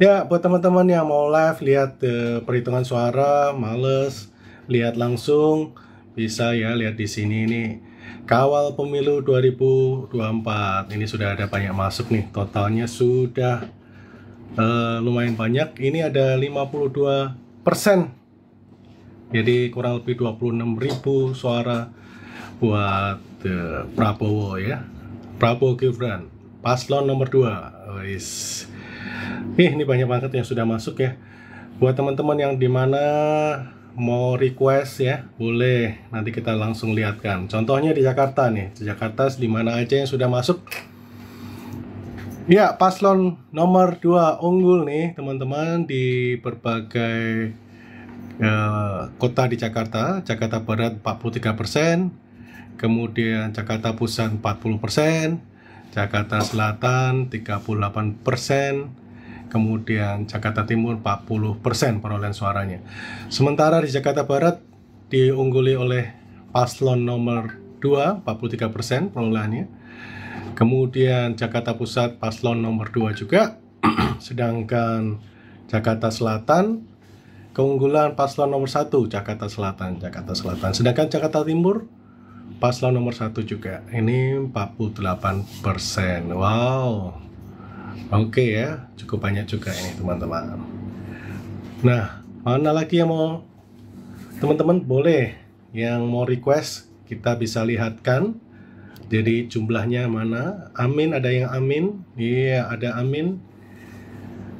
Ya, buat teman-teman yang mau live lihat uh, perhitungan suara, males lihat langsung, bisa ya lihat di sini nih. Kawal Pemilu 2024. Ini sudah ada banyak masuk nih. Totalnya sudah uh, lumayan banyak. Ini ada 52 persen. Jadi kurang lebih 26 ribu suara buat uh, Prabowo ya. Prabowo Gibran, paslon nomor 2. guys. Ih, ini banyak banget yang sudah masuk ya. Buat teman-teman yang dimana mau request ya, boleh. Nanti kita langsung lihatkan. Contohnya di Jakarta nih. Di Jakarta di mana aja yang sudah masuk. Ya, paslon nomor 2 unggul nih teman-teman di berbagai uh, kota di Jakarta. Jakarta Barat 43%, kemudian Jakarta Pusat 40%, Jakarta Selatan 38 persen, kemudian Jakarta Timur 40 persen perolehan suaranya. Sementara di Jakarta Barat diungguli oleh paslon nomor 2 43 persen perolehannya. Kemudian Jakarta Pusat paslon nomor 2 juga, sedangkan Jakarta Selatan keunggulan paslon nomor 1 Jakarta Selatan Jakarta Selatan sedangkan Jakarta Timur paslon nomor satu juga ini 48 persen wow oke okay ya cukup banyak juga ini teman-teman nah mana lagi yang mau teman-teman boleh yang mau request kita bisa lihatkan jadi jumlahnya mana amin ada yang amin iya yeah, ada amin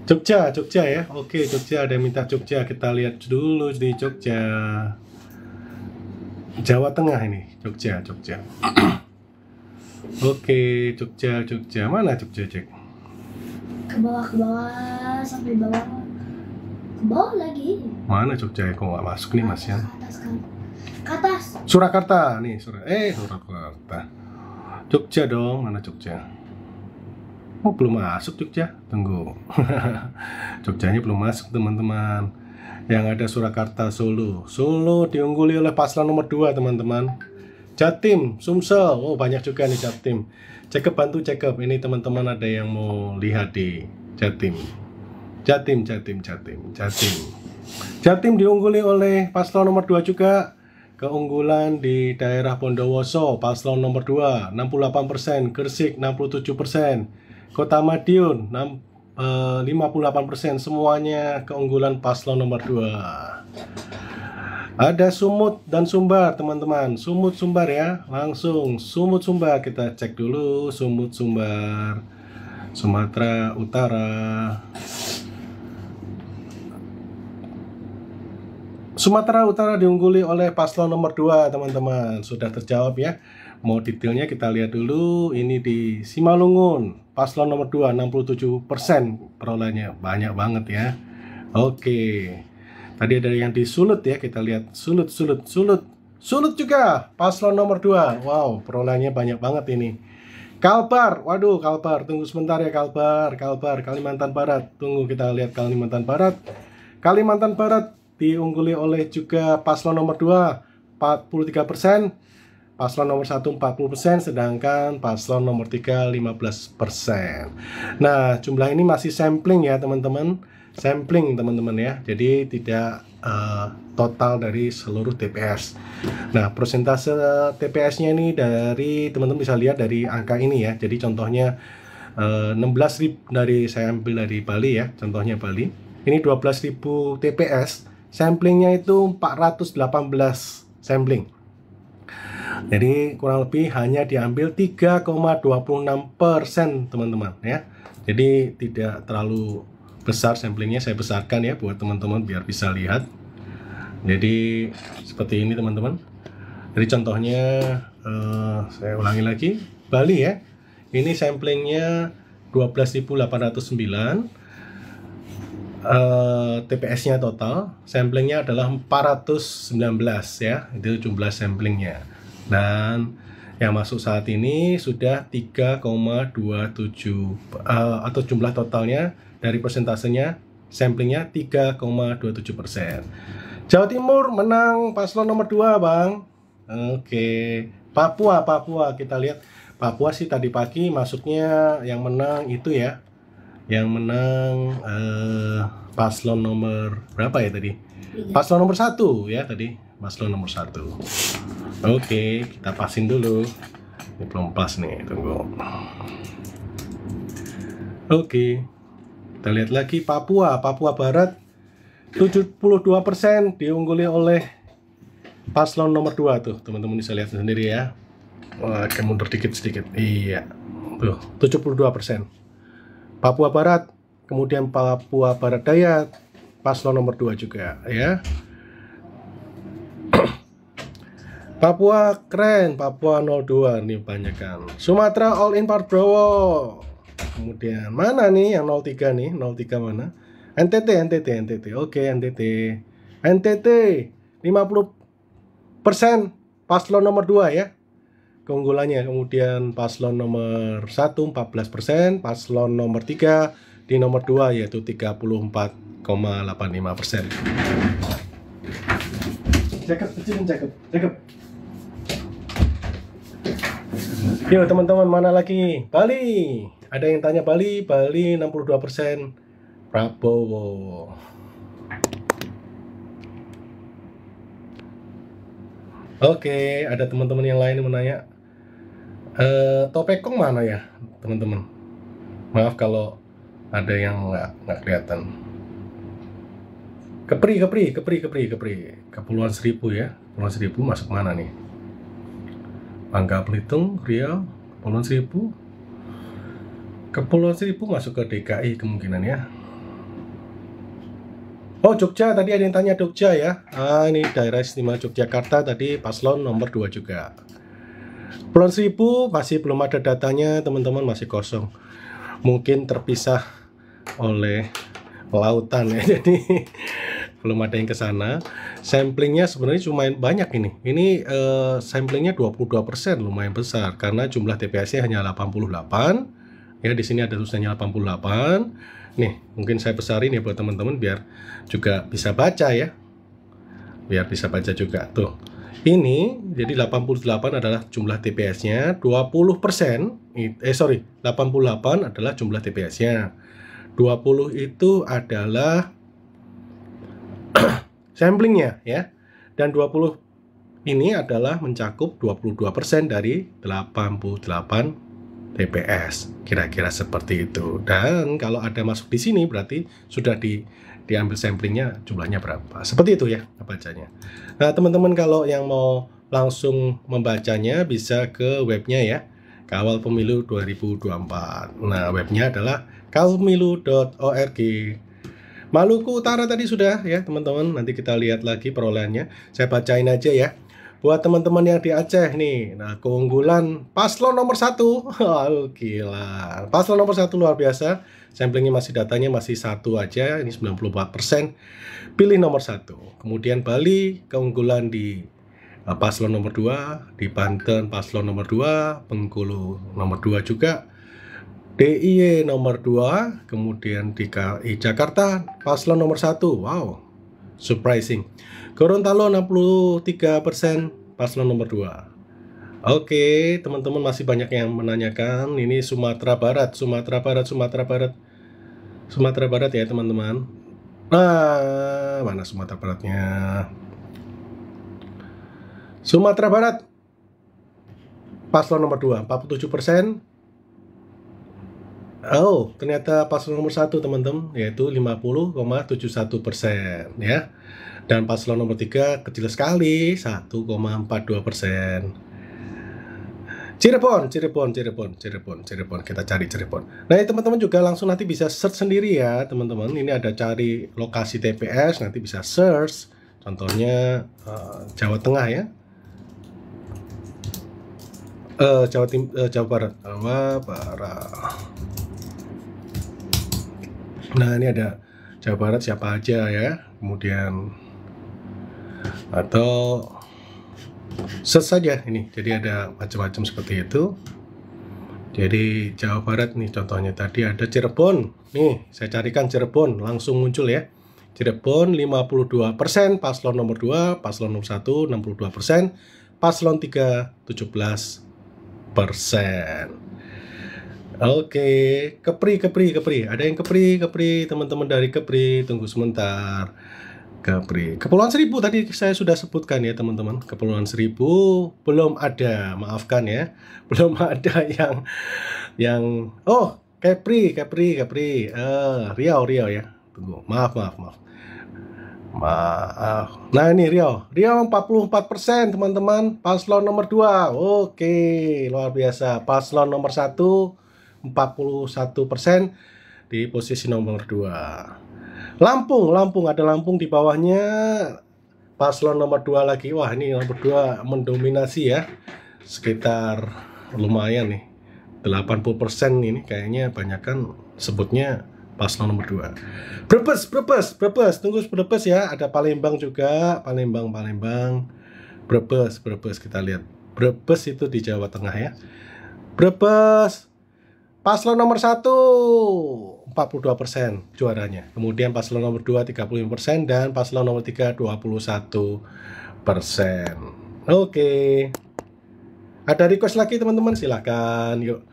Jogja Jogja ya oke okay, Jogja ada yang minta Jogja kita lihat dulu di Jogja Jawa Tengah ini, Jogja, Jogja. Oke, Jogja, Jogja. Mana Jogja, Cek? Ke bawah, ke bawah, sampai bawah. Ke bawah lagi. Mana Jogja ya? Kok nggak masuk nih, Mas ya? Ke atas, kan? Ke atas. Surakarta nih, Surak. Eh, Surakarta. Jogja dong, mana Jogja? Oh, belum masuk Jogja. Tunggu. Jogjanya belum masuk, teman-teman yang ada Surakarta Solo. Solo diungguli oleh paslon nomor 2 teman-teman. Jatim, Sumsel, oh banyak juga nih Jatim. Cekep bantu cekep, ini teman-teman ada yang mau lihat di Jatim. Jatim, Jatim, Jatim, Jatim. Jatim diungguli oleh paslon nomor 2 juga. Keunggulan di daerah Bondowoso, paslon nomor 2, 68%, Gersik 67%, Kota Madiun 58% eh, semuanya keunggulan paslon nomor 2 ada Sumut dan Sumbar teman-teman Sumut Sumbar ya langsung Sumut Sumbar kita cek dulu Sumut Sumbar Sumatera Utara Sumatera Utara diungguli oleh paslon nomor 2 teman-teman sudah terjawab ya mau detailnya kita lihat dulu ini di Simalungun paslon nomor 2 67% persen perolehannya. Banyak banget ya. Oke. Tadi ada yang di Sulut ya, kita lihat Sulut Sulut Sulut. Sulut juga paslon nomor 2. Wow, perolehannya banyak banget ini. Kalbar, waduh Kalbar, tunggu sebentar ya Kalbar, Kalbar, Kalimantan Barat. Tunggu kita lihat Kalimantan Barat. Kalimantan Barat diungguli oleh juga paslon nomor 2, 43 persen paslon nomor 1 40%, sedangkan paslon nomor 3 15%. Nah, jumlah ini masih sampling ya, teman-teman. Sampling, teman-teman ya. Jadi tidak uh, total dari seluruh TPS. Nah, persentase TPS-nya ini dari teman-teman bisa lihat dari angka ini ya. Jadi contohnya uh, eh, 16.000 dari saya ambil dari Bali ya, contohnya Bali. Ini 12.000 TPS, samplingnya itu 418 sampling. Jadi kurang lebih hanya diambil 3,26 persen teman-teman ya. Jadi tidak terlalu besar samplingnya saya besarkan ya buat teman-teman biar bisa lihat. Jadi seperti ini teman-teman. Jadi contohnya uh, saya ulangi lagi Bali ya. Ini samplingnya 12.809 Uh, TPS-nya total, samplingnya adalah 419 ya, itu jumlah samplingnya. Dan yang masuk saat ini sudah 3,27 uh, eh, atau jumlah totalnya dari persentasenya samplingnya 3,27 persen. Jawa Timur menang paslon nomor 2 bang. Oke, okay. Papua Papua kita lihat Papua sih tadi pagi masuknya yang menang itu ya, yang menang uh, paslon nomor berapa ya tadi? Paslon nomor satu ya tadi Maslow nomor satu. Oke, kita pasin dulu. Ini belum pas nih, tunggu. Oke, kita lihat lagi Papua, Papua Barat 72% diungguli oleh paslon nomor 2 tuh, teman-teman bisa lihat sendiri ya. Wah, mundur dikit sedikit. Iya. Tuh, 72%. Papua Barat, kemudian Papua Barat Daya, paslon nomor 2 juga ya. Papua keren, Papua 02 nih banyak kan. Sumatera all in part Bravo. Kemudian mana nih yang 03 nih? 03 mana? NTT, NTT, NTT. Oke, okay, NTT. NTT 50 persen paslon nomor 2 ya keunggulannya kemudian paslon nomor 1 14 persen paslon nomor 3 di nomor 2 yaitu 34,85 persen cakep, cakep, cakep Yo teman-teman mana lagi? Bali. Ada yang tanya Bali, Bali 62% Prabowo. Oke, ada teman-teman yang lain yang menanya. E, eh, topekong mana ya, teman-teman? Maaf kalau ada yang nggak nggak kelihatan. Kepri, kepri, kepri, kepri, kepri. Kepulauan Seribu ya. Kepulauan Seribu masuk mana nih? Bangka Belitung, Riau, Kepulauan Seribu. Kepulauan Seribu masuk ke DKI kemungkinan ya. Oh Jogja, tadi ada yang tanya Jogja ya. Ah ini daerah istimewa Yogyakarta tadi paslon nomor 2 juga. Kepulauan Seribu masih belum ada datanya teman-teman masih kosong. Mungkin terpisah oleh lautan ya. Jadi belum ada yang ke sana. Samplingnya sebenarnya cuma banyak ini. Ini uh, samplingnya 22% lumayan besar karena jumlah TPS-nya hanya 88. Ya, di sini ada tulisannya 88. Nih, mungkin saya besarin ya buat teman-teman biar juga bisa baca ya. Biar bisa baca juga. Tuh. Ini jadi 88 adalah jumlah TPS-nya, 20% eh sorry, 88 adalah jumlah TPS-nya. 20 itu adalah samplingnya ya. Dan 20 ini adalah mencakup 22% dari 88 TPS. Kira-kira seperti itu. Dan kalau ada masuk di sini berarti sudah di diambil samplingnya jumlahnya berapa. Seperti itu ya bacanya. Nah, teman-teman kalau yang mau langsung membacanya bisa ke webnya ya. Kawal Pemilu 2024. Nah, webnya adalah kawalpemilu.org Maluku Utara tadi sudah ya teman-teman. Nanti kita lihat lagi perolehannya. Saya bacain aja ya. Buat teman-teman yang di Aceh nih, nah keunggulan paslon nomor satu, oh, gila, paslon nomor satu luar biasa. Samplingnya masih datanya masih satu aja, ini 94%. Pilih nomor satu. Kemudian Bali, keunggulan di eh, paslon nomor dua di Banten paslon nomor dua, Bengkulu nomor dua juga DIY nomor 2, kemudian DKI Jakarta paslon nomor 1. Wow, surprising. Gorontalo 63%, paslon nomor 2. Oke, teman-teman masih banyak yang menanyakan. Ini Sumatera Barat, Sumatera Barat, Sumatera Barat. Sumatera Barat ya, teman-teman. Nah, mana Sumatera Baratnya? Sumatera Barat. Paslon nomor 2, 47%. Oh, ternyata paslon nomor satu teman-teman, yaitu 50,71 persen ya. Dan paslon nomor tiga kecil sekali, 1,42 persen. Cirebon, Cirebon, Cirebon, Cirebon, Cirebon. Kita cari Cirebon. Nah, teman-teman juga langsung nanti bisa search sendiri ya, teman-teman. Ini ada cari lokasi TPS, nanti bisa search. Contohnya uh, Jawa Tengah ya, uh, Jawa Tim, uh, Jawa Barat, Jawa Barat. Nah ini ada Jawa Barat siapa aja ya, kemudian atau sesaja saja ini. Jadi ada macam-macam seperti itu. Jadi Jawa Barat nih contohnya tadi ada Cirebon. Nih saya carikan Cirebon langsung muncul ya. Cirebon 52%, paslon nomor 2, paslon nomor 1 62%, paslon 3 17%. Oke, Kepri, Kepri, Kepri. Ada yang Kepri, Kepri, teman-teman dari Kepri, tunggu sebentar. Kepri. Kepulauan Seribu tadi saya sudah sebutkan ya teman-teman. Kepulauan Seribu belum ada, maafkan ya. Belum ada yang yang oh, Kepri, Kepri, Kepri. Uh, Riau, Riau ya. Tunggu, maaf, maaf, maaf. Maaf. Nah ini Riau. Riau 44% teman-teman. Paslon nomor 2. Oke, luar biasa. Paslon nomor satu. 41 di posisi nomor 2 Lampung, Lampung ada Lampung di bawahnya paslon nomor 2 lagi wah ini nomor 2 mendominasi ya sekitar lumayan nih 80% ini kayaknya banyak kan sebutnya paslon nomor 2 Brebes, Brebes, Brebes, tunggu Brebes ya ada Palembang juga, Palembang, Palembang Brebes, Brebes kita lihat Brebes itu di Jawa Tengah ya Brebes Paslon nomor 1 42% persen juaranya. Kemudian paslon nomor 2 persen dan paslon nomor 3 21%. Oke. Okay. Ada request lagi teman-teman silahkan yuk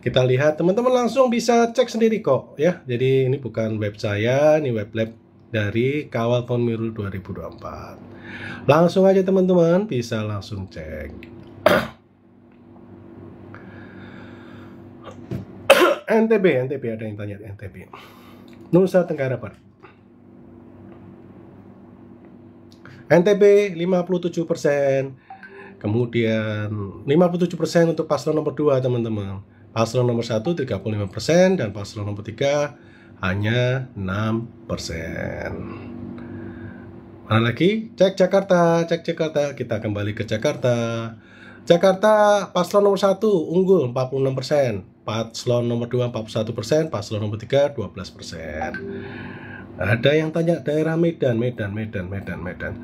kita lihat teman-teman langsung bisa cek sendiri kok ya. Jadi ini bukan web saya, ini web lab dari Kawal Konmiru 2024. Langsung aja teman-teman bisa langsung cek. NTB, NTB ada yang tanya NTB. Nusa Tenggara Barat. NTB 57 kemudian 57 untuk paslon nomor 2 teman-teman. Paslon nomor 1 35 dan paslon nomor 3 hanya 6 Mana lagi? Cek Jakarta, cek Jakarta. Kita kembali ke Jakarta. Jakarta paslon nomor 1 unggul 46 paslon nomor 2 41 persen, paslon nomor 3 12 persen. Ada yang tanya daerah Medan, Medan, Medan, Medan, Medan,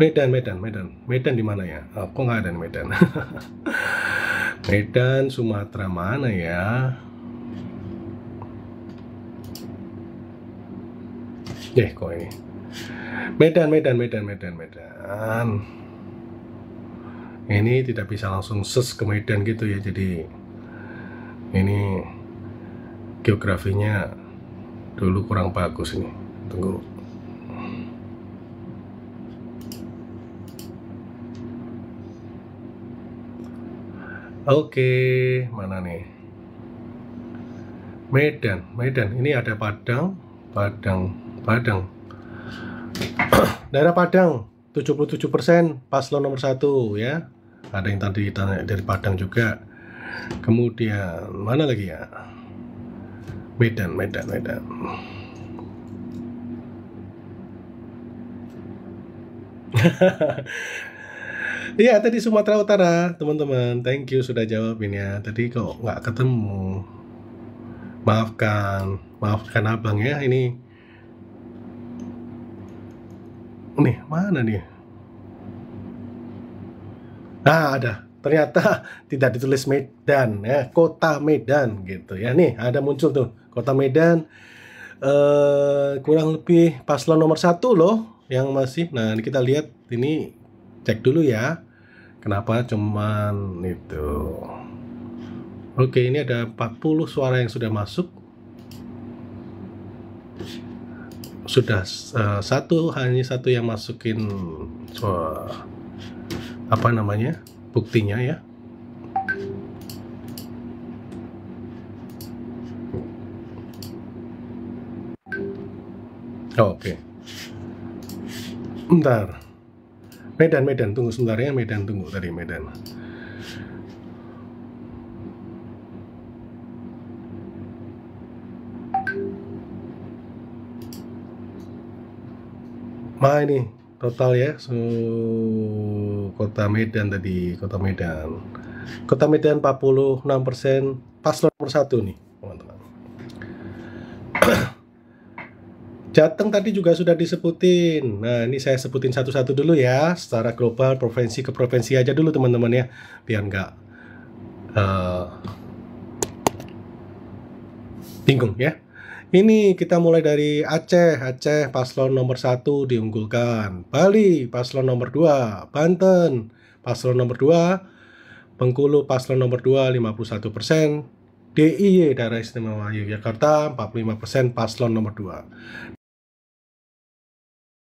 Medan, Medan, Medan, Medan di mana ya? Oh, kok nggak ada di Medan? Medan, Sumatera mana ya? Eh, kok ini? Medan, Medan, Medan, Medan, Medan. Ini tidak bisa langsung ses ke Medan gitu ya, jadi ini geografinya dulu kurang bagus ini tunggu Oke, mana nih? Medan, Medan. Ini ada Padang, Padang, Padang. Daerah Padang, 77% paslon nomor satu, ya. Ada yang tadi dari Padang juga kemudian mana lagi ya Medan Medan Medan Iya tadi Sumatera Utara teman-teman Thank you sudah jawabin ya Tadi kok nggak ketemu Maafkan Maafkan abang ya ini Nih mana nih nah ada ternyata tidak ditulis Medan ya kota Medan gitu ya nih ada muncul tuh kota Medan eh, kurang lebih paslon nomor satu loh yang masih nah kita lihat ini cek dulu ya kenapa cuman itu oke ini ada 40 suara yang sudah masuk sudah uh, satu hanya satu yang masukin suara apa namanya buktinya ya oke okay. bentar Medan Medan tunggu sebentar ya Medan tunggu tadi Medan Ma ini total ya so kota Medan tadi kota Medan kota Medan 46 persen paslon nomor satu nih teman-teman Jateng tadi juga sudah disebutin. Nah, ini saya sebutin satu-satu dulu ya, secara global, provinsi ke provinsi aja dulu teman-teman ya, biar nggak uh, bingung ya. Ini kita mulai dari Aceh, Aceh paslon nomor satu diunggulkan. Bali paslon nomor dua, Banten paslon nomor dua, Bengkulu paslon nomor dua 51 persen, DIY Daerah Istimewa Yogyakarta 45 persen paslon nomor dua.